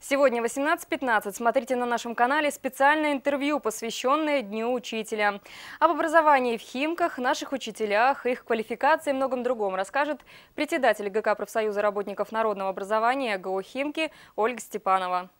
Сегодня 18.15. Смотрите на нашем канале специальное интервью, посвященное Дню Учителя. Об образовании в Химках, наших учителях, их квалификации и многом другом расскажет председатель ГК профсоюза работников народного образования ГО «Химки» Ольга Степанова.